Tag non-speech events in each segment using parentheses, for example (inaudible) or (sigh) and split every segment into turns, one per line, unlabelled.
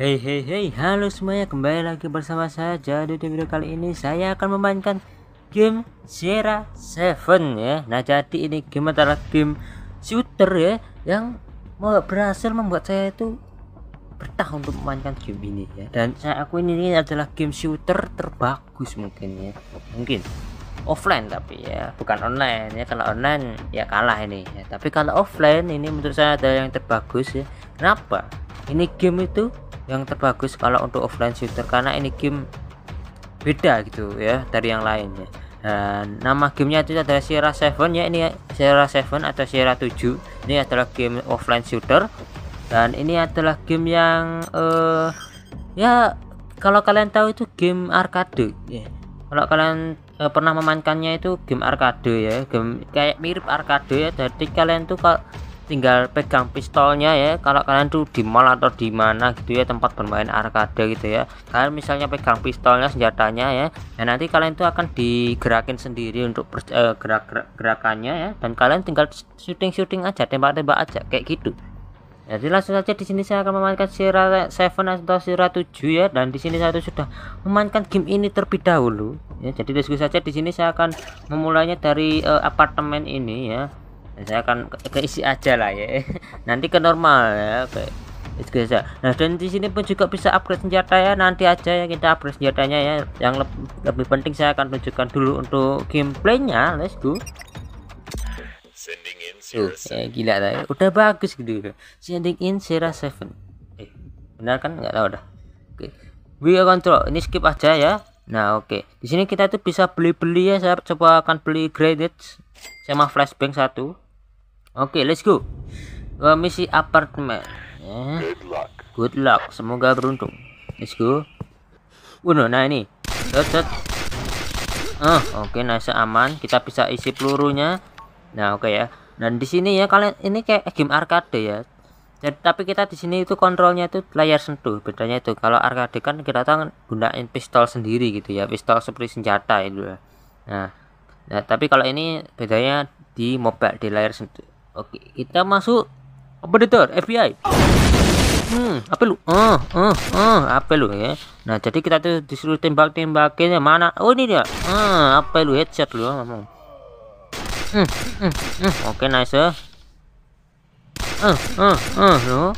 Hey hey hey, halo semuanya kembali lagi bersama saya Jadi di video kali ini saya akan memainkan game Sierra Seven ya Nah jadi ini game adalah game shooter ya Yang Mau berhasil membuat saya itu bertah untuk memainkan game ini ya dan saya aku ini adalah game shooter terbagus mungkin ya mungkin offline tapi ya bukan online ya kalau online ya kalah ini ya. tapi kalau offline ini menurut saya ada yang terbagus ya kenapa ini game itu yang terbagus kalau untuk offline shooter karena ini game beda gitu ya dari yang lainnya dan nama gamenya itu adalah Sierra Seven ya ini ya. Sierra Seven atau Sierra 7 ini adalah game offline shooter dan ini adalah game yang uh, ya kalau kalian tahu itu game arcade ya kalau kalian uh, pernah memainkannya itu game arcade ya game kayak mirip arcade ya jadi kalian tuh kalau tinggal pegang pistolnya ya kalau kalian tuh di mall atau di mana gitu ya tempat bermain arcade gitu ya kalian misalnya pegang pistolnya senjatanya ya nah nanti kalian tuh akan digerakin sendiri untuk per, eh, gerak, gerak gerakannya ya dan kalian tinggal shooting shooting aja tembak-tembak aja kayak gitu jadi langsung saja di sini saya akan memainkan Sierra 7 atau Sierra 7 ya dan di sini saya sudah memainkan game ini terlebih dahulu ya jadi langsung saja di sini saya akan memulainya dari uh, apartemen ini ya saya akan keisi aja lah ya (laughs) nanti ke normal ya oke biasa nah dan di sini pun juga bisa upgrade senjata ya nanti aja ya kita upgrade senjatanya ya yang le lebih penting saya akan tunjukkan dulu untuk gameplaynya let's go Tuh, ya, gila lah ya. udah bagus gitu sending in sera seven eh, benar kan nggak tahu dah oke okay. Ya, control ini skip aja ya nah oke okay. di sini kita tuh bisa beli-beli ya saya coba akan beli graded sama flashbang satu Oke, okay, let's go. Uh, misi apartemen. Yeah. Good luck. Good luck. Semoga beruntung. Let's go. Uno. Uh, nah, nah ini. Oh, oke, okay, nice aman. Kita bisa isi pelurunya. Nah, oke okay ya. Dan di sini ya kalian ini kayak game arcade ya. Jadi, tapi kita di sini itu kontrolnya itu layar sentuh. Bedanya itu kalau arcade kan kita tangan gunain pistol sendiri gitu ya, pistol seperti senjata itu. Ya. Nah, nah tapi kalau ini bedanya di mobile di layar sentuh. Oke, kita masuk operator FBI. Hmm, apa lu? Eh, eh, eh, apa lu ya? Nah, jadi kita tuh disuruh tembak-tembakin mana? Oh, ini dia. Ah uh, apa lu headset lu ngomong. Hmm, hmm, hmm. Oke, okay, nice. Ya. Eh, eh, eh, lu.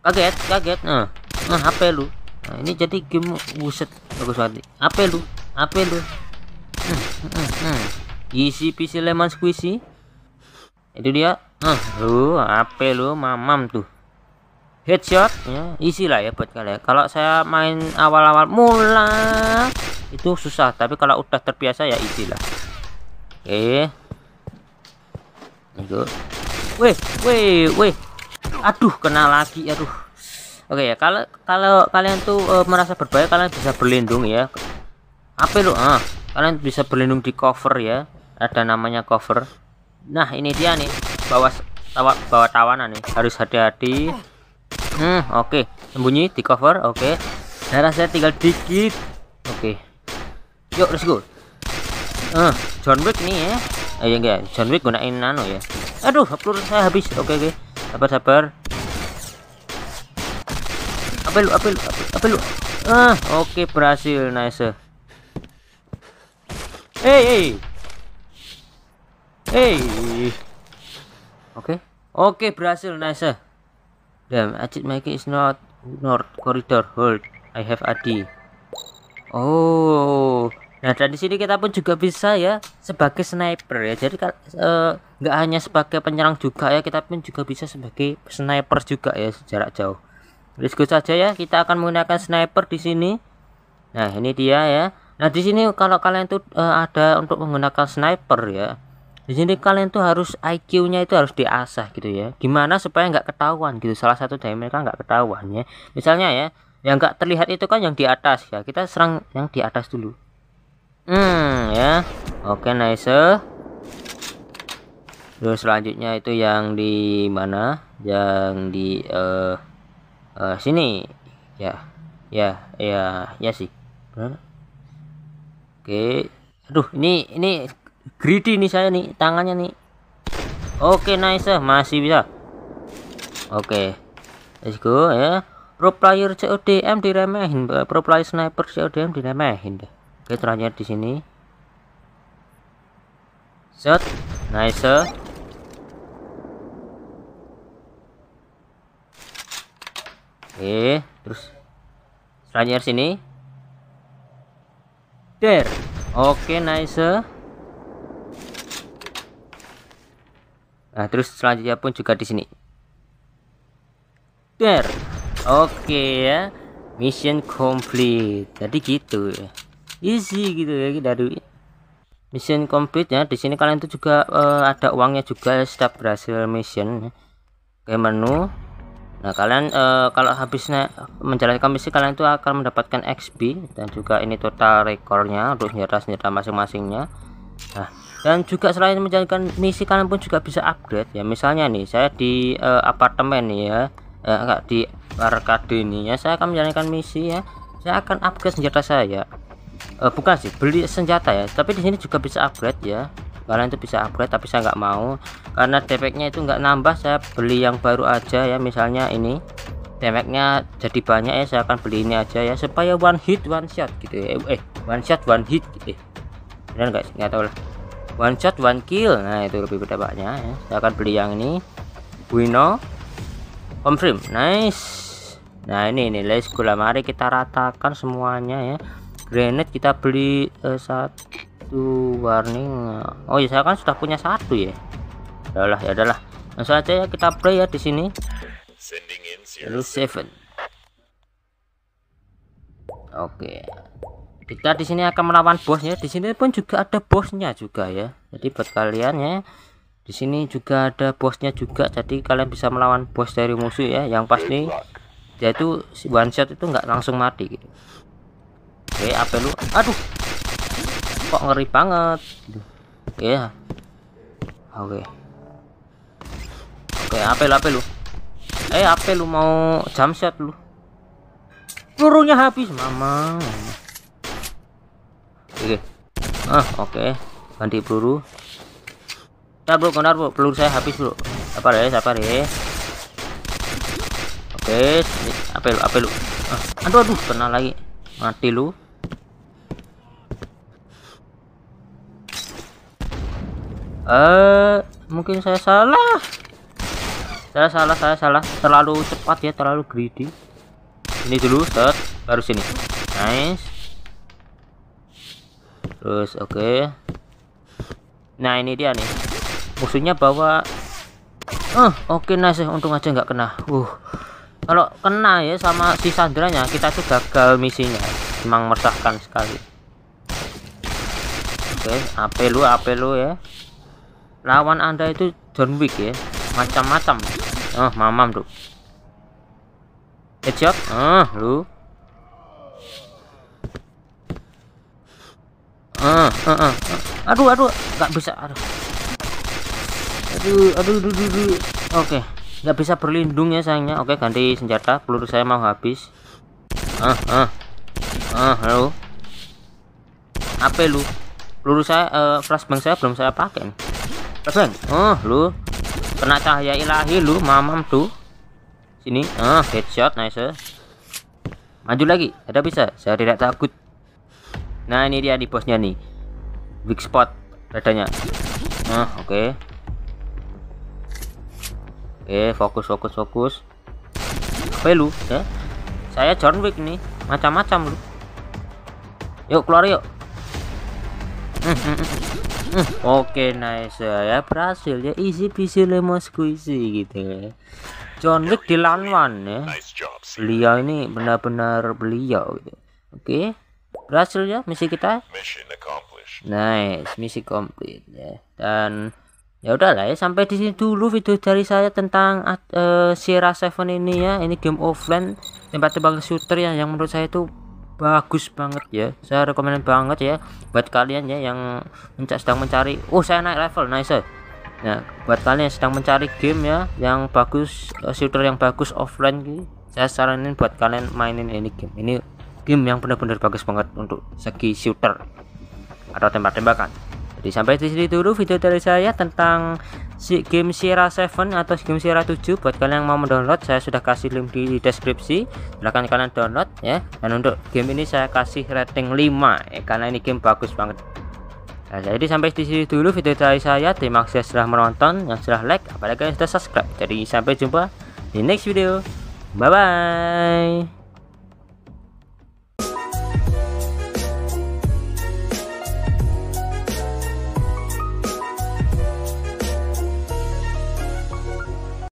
Kaget, kaget. Eh, uh, uh, apa lu? Nah, ini jadi game buset bagus banget. Apa lu? Apa lu? Hmm, hmm, hmm. Easy PC lemon squishy itu dia uh, lu apa lu mamam tuh headshot ya isi lah ya buat kalian kalau saya main awal-awal mula itu susah tapi kalau udah terbiasa ya isi lah oke itu weh weh weh aduh kena lagi aduh oke ya kalau kalau kalian tuh uh, merasa berbahaya kalian bisa berlindung ya apa lu ah kalian bisa berlindung di cover ya ada namanya cover nah ini dia nih bawa tawa, bawa tawanan nih harus hati-hati hmm oke okay. sembunyi di cover oke okay. darah saya tinggal dikit oke okay. yuk let's go eh uh, John Wick nih ya eh ya enggak John Wick gunain nano ya aduh peluru saya habis oke okay, oke okay. sabar sabar apel apel apel ah oke okay, berhasil nice hey, eh, eh. hey. Hey. Oke. Okay. Oke, okay, berhasil. Nice. Eh. Damn, Ajit Mikey is not north corridor. Hold. I have Adi. Oh. Nah, dari sini kita pun juga bisa ya sebagai sniper ya. Jadi eh, nggak uh, hanya sebagai penyerang juga ya, kita pun juga bisa sebagai sniper juga ya jarak jauh. Let's go saja ya. Kita akan menggunakan sniper di sini. Nah, ini dia ya. Nah, di sini kalau kalian tuh eh, ada untuk menggunakan sniper ya di sini kalian tuh harus IQ-nya itu harus diasah gitu ya gimana supaya nggak ketahuan gitu salah satu dari mereka nggak ketahuan ya misalnya ya yang nggak terlihat itu kan yang di atas ya kita serang yang di atas dulu hmm ya oke nice terus selanjutnya itu yang di mana yang di uh, uh, sini ya ya ya ya sih oke okay. aduh ini ini Greedy nih saya nih, tangannya nih. Oke, nice. Eh, masih bisa. Oke. Let's go ya. Pro player CODM diremehin, eh, pro player sniper CODM diremehin deh. Oke, terakhir di sini. Shot Nice. Eh. Oke, terus selanjutnya sini. There. Oke, nice. Nah, terus selanjutnya pun juga di sini. Oke ya. Mission complete. Jadi gitu ya. Easy gitu ya dari mission complete ya. Di sini kalian tuh juga uh, ada uangnya juga ya, setiap berhasil mission. Ya. Oke, menu. Nah, kalian uh, kalau habisnya menjalankan misi kalian itu akan mendapatkan XP dan juga ini total rekornya untuk senjata-senjata masing-masingnya. Nah, dan juga selain menjalankan misi kalian pun juga bisa upgrade ya misalnya nih saya di uh, apartemen nih ya enggak eh, enggak di arcade ini ya saya akan menjalankan misi ya saya akan upgrade senjata saya uh, bukan sih beli senjata ya tapi di sini juga bisa upgrade ya kalian itu bisa upgrade tapi saya nggak mau karena damage itu nggak nambah saya beli yang baru aja ya misalnya ini temeknya jadi banyak ya saya akan beli ini aja ya supaya one hit one shot gitu ya eh one shot one hit eh benar nggak nggak tahu lah one shot one kill nah itu lebih bedapaknya ya. saya akan beli yang ini Wino confirm, nice nah ini nilai sekolah mari kita ratakan semuanya ya granite kita beli uh, satu warning oh ya saya kan sudah punya satu ya adalah ya adalah ya langsung aja ya kita play ya di sini terus seven oke okay kita di sini akan melawan bosnya di sini pun juga ada bosnya juga ya jadi buat kalian ya di sini juga ada bosnya juga jadi kalian bisa melawan bos dari musuh ya yang pasti dia itu one shot itu nggak langsung mati gitu oke apa lu aduh kok ngeri banget ya yeah. oke oke apa lu apa lu eh apa lu mau jump shot lu pelurunya habis mama oke ah oke okay. ganti peluru ya bro benar bro peluru saya habis bro Apa ya sabar ya oke okay. apel, lu lu ah. aduh aduh kena lagi mati lu eh mungkin saya salah saya salah saya salah terlalu cepat ya terlalu greedy ini dulu set baru sini nice terus oke okay. nah ini dia nih musuhnya bawa eh oke okay, nice untung aja nggak kena uh kalau kena ya sama si sandranya kita tuh gagal misinya memang meresahkan sekali oke okay, AP lu lu ya lawan anda itu John Wick ya macam-macam oh mamam tuh headshot ah lu Ah ah, ah, ah, aduh aduh nggak bisa aduh aduh aduh aduh, aduh, aduh. oke okay. nggak bisa berlindung ya sayangnya oke okay, ganti senjata peluru saya mau habis ah ah ah halo apa lu peluru saya uh, flashbang saya belum saya pakai flashbang oh lu kena cahaya ilahi lu mamam tuh sini ah headshot nice eh. maju lagi ada bisa saya tidak takut nah ini dia di bosnya nih weak spot redanya. nah oke okay. oke okay, fokus fokus fokus apa ya, lu ya saya John Wick nih macam-macam lu yuk keluar yuk hmm, hmm, hmm, oke okay, nice ya berhasil ya easy peasy lemon squeezy gitu ya John Wick di lawan ya beliau ini benar-benar beliau gitu oke okay berhasil ya misi kita nice misi komplit ya dan ya udahlah ya sampai di sini dulu video dari saya tentang uh, Sierra Seven ini ya ini game offline tempat tebak shooter ya yang menurut saya itu bagus banget ya saya rekomendasi banget ya buat kalian ya yang sedang mencari oh saya naik level nice ya. nah buat kalian yang sedang mencari game ya yang bagus uh, shooter yang bagus offline gitu saya saranin buat kalian mainin ini game ini game yang benar-benar bagus banget untuk segi shooter atau tembak-tembakan jadi sampai di sini dulu video dari saya tentang si game Sierra 7 atau game Sierra 7 buat kalian yang mau mendownload saya sudah kasih link di deskripsi silahkan kalian download ya dan untuk game ini saya kasih rating 5 ya, eh, karena ini game bagus banget Nah, jadi sampai di sini dulu video dari saya. Terima kasih sudah menonton, yang sudah like, apalagi yang sudah subscribe. Jadi sampai jumpa di next video. Bye bye.